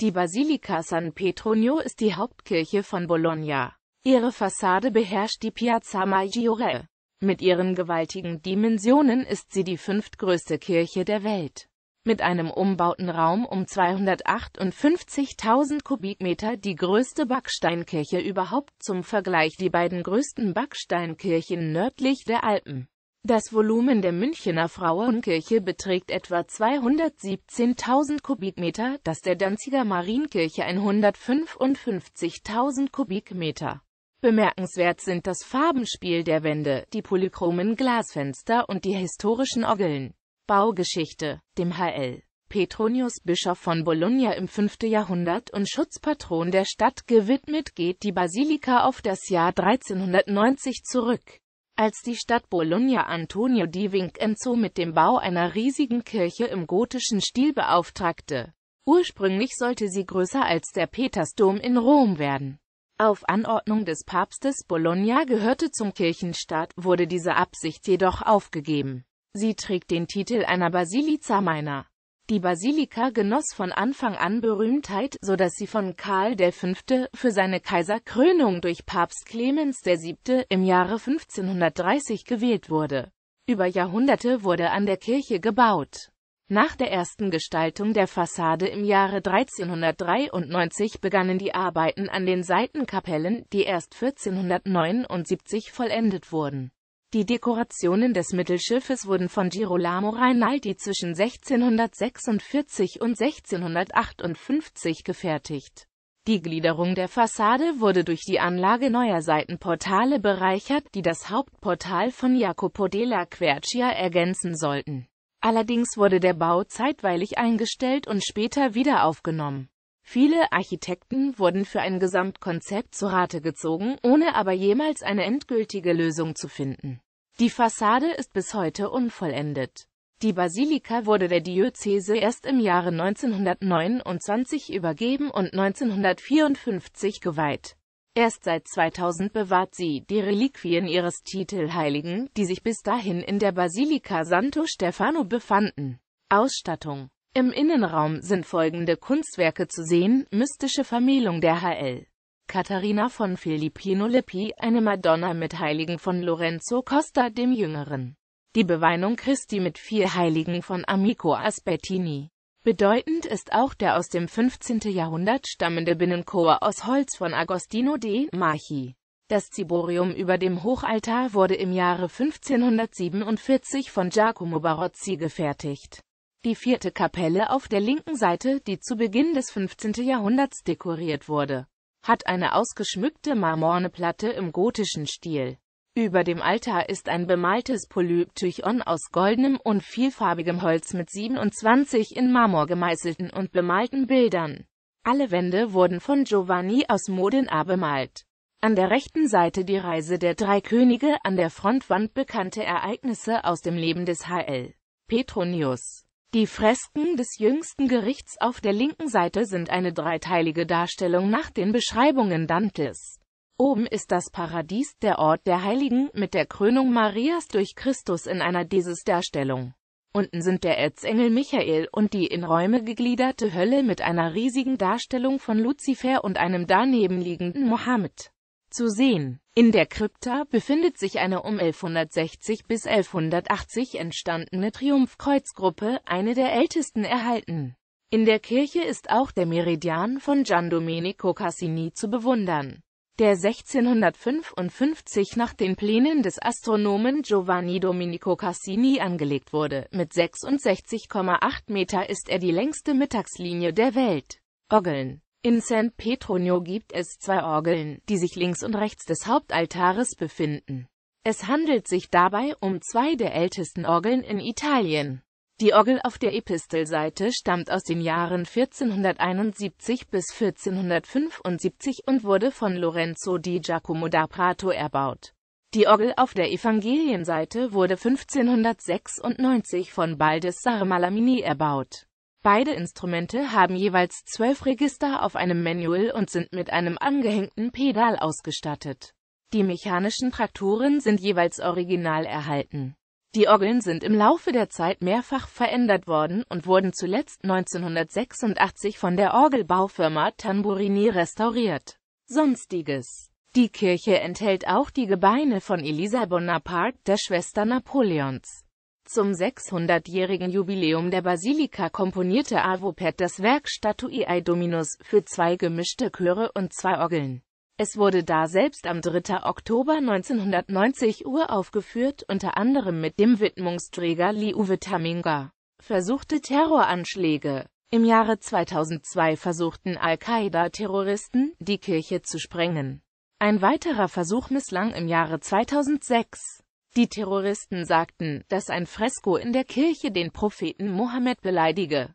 Die Basilica San Petronio ist die Hauptkirche von Bologna. Ihre Fassade beherrscht die Piazza Maggiore. Mit ihren gewaltigen Dimensionen ist sie die fünftgrößte Kirche der Welt. Mit einem umbauten Raum um 258.000 Kubikmeter die größte Backsteinkirche überhaupt zum Vergleich die beiden größten Backsteinkirchen nördlich der Alpen. Das Volumen der Münchener Frauenkirche beträgt etwa 217.000 Kubikmeter, das der Danziger Marienkirche 155.000 Kubikmeter. Bemerkenswert sind das Farbenspiel der Wände, die polychromen Glasfenster und die historischen Orgeln. Baugeschichte, dem HL. Petronius Bischof von Bologna im 5. Jahrhundert und Schutzpatron der Stadt gewidmet geht die Basilika auf das Jahr 1390 zurück. Als die Stadt Bologna Antonio di Vincenzo mit dem Bau einer riesigen Kirche im gotischen Stil beauftragte. Ursprünglich sollte sie größer als der Petersdom in Rom werden. Auf Anordnung des Papstes Bologna gehörte zum Kirchenstaat, wurde diese Absicht jedoch aufgegeben. Sie trägt den Titel einer Basilica Minor. Die Basilika genoss von Anfang an Berühmtheit, so dass sie von Karl V. für seine Kaiserkrönung durch Papst Clemens VII. im Jahre 1530 gewählt wurde. Über Jahrhunderte wurde an der Kirche gebaut. Nach der ersten Gestaltung der Fassade im Jahre 1393 begannen die Arbeiten an den Seitenkapellen, die erst 1479 vollendet wurden. Die Dekorationen des Mittelschiffes wurden von Girolamo Reinaldi zwischen 1646 und 1658 gefertigt. Die Gliederung der Fassade wurde durch die Anlage neuer Seitenportale bereichert, die das Hauptportal von Jacopo della Quercia ergänzen sollten. Allerdings wurde der Bau zeitweilig eingestellt und später wieder aufgenommen. Viele Architekten wurden für ein Gesamtkonzept zu Rate gezogen, ohne aber jemals eine endgültige Lösung zu finden. Die Fassade ist bis heute unvollendet. Die Basilika wurde der Diözese erst im Jahre 1929 übergeben und 1954 geweiht. Erst seit 2000 bewahrt sie die Reliquien ihres Titelheiligen, die sich bis dahin in der Basilika Santo Stefano befanden. Ausstattung im Innenraum sind folgende Kunstwerke zu sehen, mystische Vermählung der HL. Katharina von Filippino Lippi, eine Madonna mit Heiligen von Lorenzo Costa dem Jüngeren. Die Beweinung Christi mit vier Heiligen von Amico Aspettini. Bedeutend ist auch der aus dem 15. Jahrhundert stammende Binnenchor aus Holz von Agostino de Marchi. Das Ziborium über dem Hochaltar wurde im Jahre 1547 von Giacomo Barozzi gefertigt. Die vierte Kapelle auf der linken Seite, die zu Beginn des 15. Jahrhunderts dekoriert wurde, hat eine ausgeschmückte marmorne Platte im gotischen Stil. Über dem Altar ist ein bemaltes Polyptychon aus goldenem und vielfarbigem Holz mit 27 in Marmor gemeißelten und bemalten Bildern. Alle Wände wurden von Giovanni aus Modena bemalt. An der rechten Seite die Reise der drei Könige, an der Frontwand bekannte Ereignisse aus dem Leben des HL. Petronius die Fresken des jüngsten Gerichts auf der linken Seite sind eine dreiteilige Darstellung nach den Beschreibungen Dantes. Oben ist das Paradies, der Ort der Heiligen, mit der Krönung Marias durch Christus in einer dieses Darstellung. Unten sind der Erzengel Michael und die in Räume gegliederte Hölle mit einer riesigen Darstellung von Luzifer und einem danebenliegenden Mohammed zu sehen. In der Krypta befindet sich eine um 1160 bis 1180 entstandene Triumphkreuzgruppe, eine der ältesten erhalten. In der Kirche ist auch der Meridian von Gian Domenico Cassini zu bewundern, der 1655 nach den Plänen des Astronomen Giovanni Domenico Cassini angelegt wurde. Mit 66,8 Meter ist er die längste Mittagslinie der Welt. Oggeln in San Petronio gibt es zwei Orgeln, die sich links und rechts des Hauptaltares befinden. Es handelt sich dabei um zwei der ältesten Orgeln in Italien. Die Orgel auf der Epistelseite stammt aus den Jahren 1471 bis 1475 und wurde von Lorenzo di Giacomo da Prato erbaut. Die Orgel auf der Evangelienseite wurde 1596 von Baldes Malamini erbaut. Beide Instrumente haben jeweils zwölf Register auf einem Manual und sind mit einem angehängten Pedal ausgestattet. Die mechanischen Trakturen sind jeweils original erhalten. Die Orgeln sind im Laufe der Zeit mehrfach verändert worden und wurden zuletzt 1986 von der Orgelbaufirma Tamburini restauriert. Sonstiges Die Kirche enthält auch die Gebeine von Elisa Bonaparte, der Schwester Napoleons. Zum 600-jährigen Jubiläum der Basilika komponierte Avopet das Werk Statuiae Dominus für zwei gemischte Chöre und zwei Orgeln. Es wurde da selbst am 3. Oktober 1990 Uhr aufgeführt, unter anderem mit dem Widmungsträger Liuwe Taminga. Versuchte Terroranschläge Im Jahre 2002 versuchten Al-Qaida-Terroristen, die Kirche zu sprengen. Ein weiterer Versuch misslang im Jahre 2006. Die Terroristen sagten, dass ein Fresko in der Kirche den Propheten Mohammed beleidige.